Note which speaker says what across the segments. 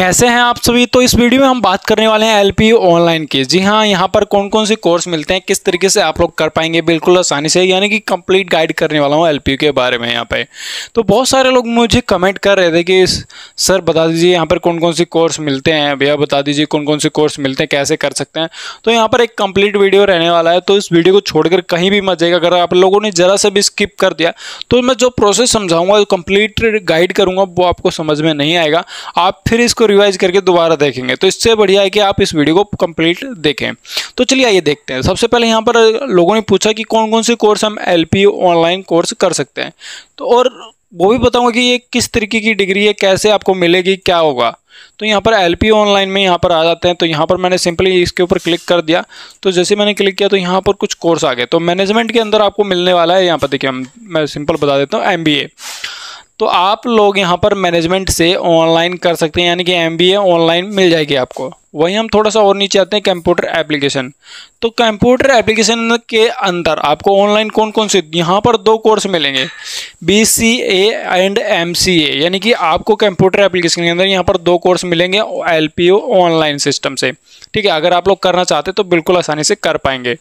Speaker 1: कैसे हैं आप सभी तो इस वीडियो में हम बात करने वाले हैं एलपी ऑनलाइन के जी हाँ यहाँ पर कौन कौन से कोर्स मिलते हैं किस तरीके से आप लोग कर पाएंगे बिल्कुल आसानी से यानी कि कंप्लीट गाइड करने वाला हूँ एलपी के बारे में यहाँ पे तो बहुत सारे लोग मुझे कमेंट कर रहे थे कि सर बता दीजिए यहाँ पर कौन कौन से कोर्स मिलते हैं भैया बता दीजिए कौन कौन से कोर्स मिलते हैं कैसे कर सकते हैं तो यहाँ पर एक कम्प्लीट वीडियो रहने वाला है तो इस वीडियो को छोड़कर कहीं भी मत जाएगा अगर आप लोगों ने ज़रा से भी स्किप कर दिया तो मैं जो प्रोसेस समझाऊँगा कंप्लीट गाइड करूँगा वो आपको समझ में नहीं आएगा आप फिर इसको रिवाइज करके दोबारा देखेंगे तो इससे बढ़िया है कि आप इस वीडियो को कंप्लीट देखें तो चलिए आइए देखते हैं सबसे पहले यहाँ पर लोगों ने पूछा कि कौन कौन से कोर्स हम एल ऑनलाइन कोर्स कर सकते हैं तो और वो भी बताऊँगा कि ये किस तरीके की डिग्री है कैसे आपको मिलेगी क्या होगा तो यहाँ पर एल ऑनलाइन में यहाँ पर आ जाते हैं तो यहाँ पर मैंने सिंपली इसके ऊपर क्लिक कर दिया तो जैसे मैंने क्लिक किया तो यहाँ पर कुछ कोर्स आ गए तो मैनेजमेंट के अंदर आपको मिलने वाला है यहाँ पर देखिए मैं सिंपल बता देता हूँ एम तो आप लोग यहाँ पर मैनेजमेंट से ऑनलाइन कर सकते हैं यानी कि एम ऑनलाइन मिल जाएगी आपको वहीं हम थोड़ा सा और नीचे आते हैं कंप्यूटर एप्लीकेशन तो कंप्यूटर एप्लीकेशन के अंदर आपको ऑनलाइन कौन कौन से यहाँ पर दो कोर्स मिलेंगे B C and M C A यानी कि आपको कंप्यूटर एप्लीकेशन के अंदर यहाँ पर दो कोर्स मिलेंगे L P O online system से ठीक है अगर आप लोग करना चाहते तो बिल्कुल आसानी से कर पाएंगे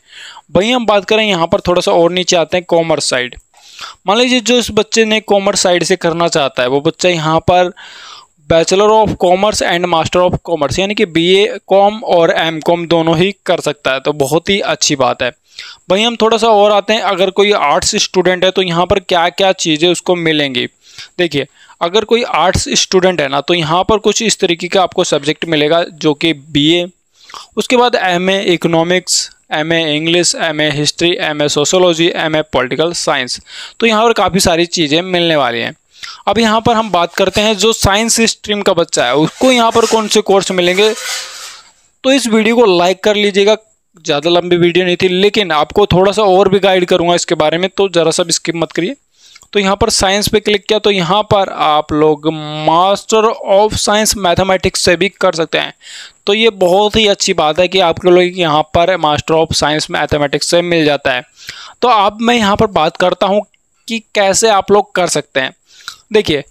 Speaker 1: वहीं हम बात करें यहाँ पर थोड़ा सा और नीचे आते हैं कॉमर्स साइड मान लीजिए जो इस बच्चे ने कॉमर्स साइड से करना चाहता है वो बच्चा यहाँ पर bachelor of commerce and master of commerce यानी कि बीए कॉम और एम कॉम दोनों ही कर सकता है तो बहुत ही अच्छी बात है भाई हम थोड़ा सा और आते हैं अगर कोई आर्ट्स स्टूडेंट है तो यहाँ पर क्या क्या चीज़ें उसको मिलेंगी देखिए अगर कोई आर्ट्स स्टूडेंट है ना तो यहाँ पर कुछ इस तरीके का आपको सब्जेक्ट मिलेगा जो कि बी उसके बाद A economics M A English M A history M A sociology M A political science तो यहाँ पर काफ़ी सारी चीज़ें मिलने वाली हैं अब यहाँ पर हम बात करते हैं जो साइंस स्ट्रीम का बच्चा है उसको यहाँ पर कौन से कोर्स मिलेंगे तो इस वीडियो को लाइक कर लीजिएगा ज़्यादा लंबी वीडियो नहीं थी लेकिन आपको थोड़ा सा और भी गाइड करूँगा इसके बारे में तो ज़रा सा स्किप मत करिए तो यहाँ पर साइंस पे क्लिक किया तो यहाँ पर आप लोग मास्टर ऑफ साइंस मैथमेटिक्स से भी कर सकते हैं तो ये बहुत ही अच्छी बात है कि आप लोग यहाँ पर मास्टर ऑफ साइंस मैथमेटिक्स से मिल जाता है तो अब मैं यहाँ पर बात करता हूँ कि कैसे आप लोग कर सकते हैं देखिए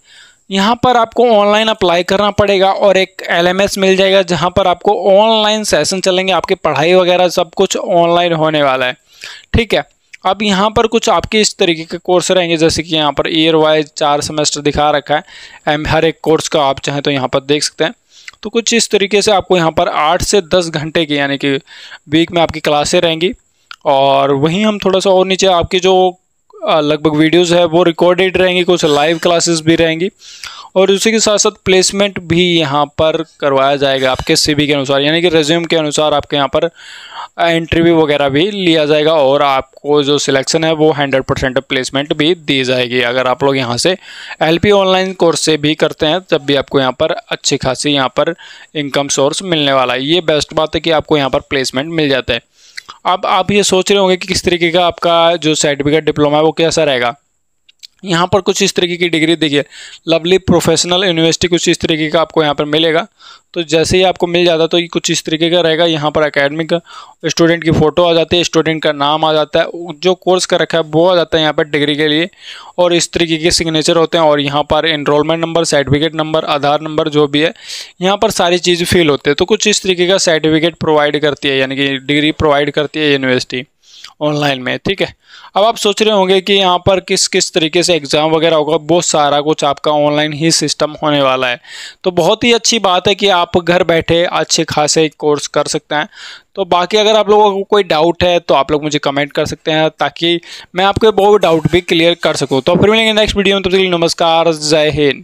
Speaker 1: यहाँ पर आपको ऑनलाइन अप्लाई करना पड़ेगा और एक एलएमएस मिल जाएगा जहाँ पर आपको ऑनलाइन सेशन चलेंगे आपकी पढ़ाई वगैरह सब कुछ ऑनलाइन होने वाला है ठीक है अब यहाँ पर कुछ आपके इस तरीके के कोर्स रहेंगे जैसे कि यहाँ पर ईयर वाइज चार सेमेस्टर दिखा रखा है एम हर एक कोर्स का आप चाहें तो यहाँ पर देख सकते हैं तो कुछ इस तरीके से आपको यहाँ पर आठ से दस घंटे की यानी कि वीक में आपकी क्लासें रहेंगी और वहीं हम थोड़ा सा और नीचे आपके जो लगभग वीडियोज़ है वो रिकॉर्डेड रहेंगी कुछ लाइव क्लासेस भी रहेंगी और उसी के साथ साथ प्लेसमेंट भी यहाँ पर करवाया जाएगा आपके सीवी के अनुसार यानी कि रेज्यूम के अनुसार आपके यहाँ पर इंटरव्यू वगैरह भी लिया जाएगा और आपको जो सिलेक्शन है वो हंड्रेड परसेंट प्लेसमेंट भी दी जाएगी अगर आप लोग यहाँ से एल ऑनलाइन कोर्स से भी करते हैं तब भी आपको यहाँ पर अच्छी खासी यहाँ पर इनकम सोर्स मिलने वाला है ये बेस्ट बात है कि आपको यहाँ पर प्लेसमेंट मिल जाता है अब आप ये सोच रहे होंगे कि किस तरीके का आपका जो सर्टिफिकेट डिप्लोमा है वो कैसा रहेगा यहाँ पर कुछ इस तरीके की डिग्री देखिए लवली प्रोफेशनल यूनिवर्सिटी कुछ इस तरीके का आपको यहाँ पर मिलेगा तो जैसे ही आपको मिल जाता तो ये कुछ इस तरीके का रहेगा यहाँ पर अकेडमिक स्टूडेंट की फ़ोटो आ जाती है स्टूडेंट का नाम आ जाता है जो कोर्स का रखा है वो आ जाता है यहाँ पर डिग्री के लिए और इस तरीके के सिग्नेचर होते हैं और यहाँ पर enrolment number certificate number Aadhaar number जो भी है यहाँ पर सारी चीज़ फिल होते हैं तो कुछ इस तरीके का सर्टिफिकेट प्रोवाइड करती है यानी कि डिग्री प्रोवाइड करती है यूनिवर्सिटी ऑनलाइन में ठीक है अब आप सोच रहे होंगे कि यहाँ पर किस किस तरीके से एग्ज़ाम वगैरह होगा बहुत सारा कुछ आपका ऑनलाइन ही सिस्टम होने वाला है तो बहुत ही अच्छी बात है कि आप घर बैठे अच्छे खासे कोर्स कर सकते हैं तो बाकी अगर आप लोगों को कोई डाउट है तो आप लोग मुझे कमेंट कर सकते हैं ताकि मैं आपके बहुत डाउट भी क्लियर कर सकूँ तो फिर मिलेंगे नेक्स्ट वीडियो में तो नमस्कार जय हिंद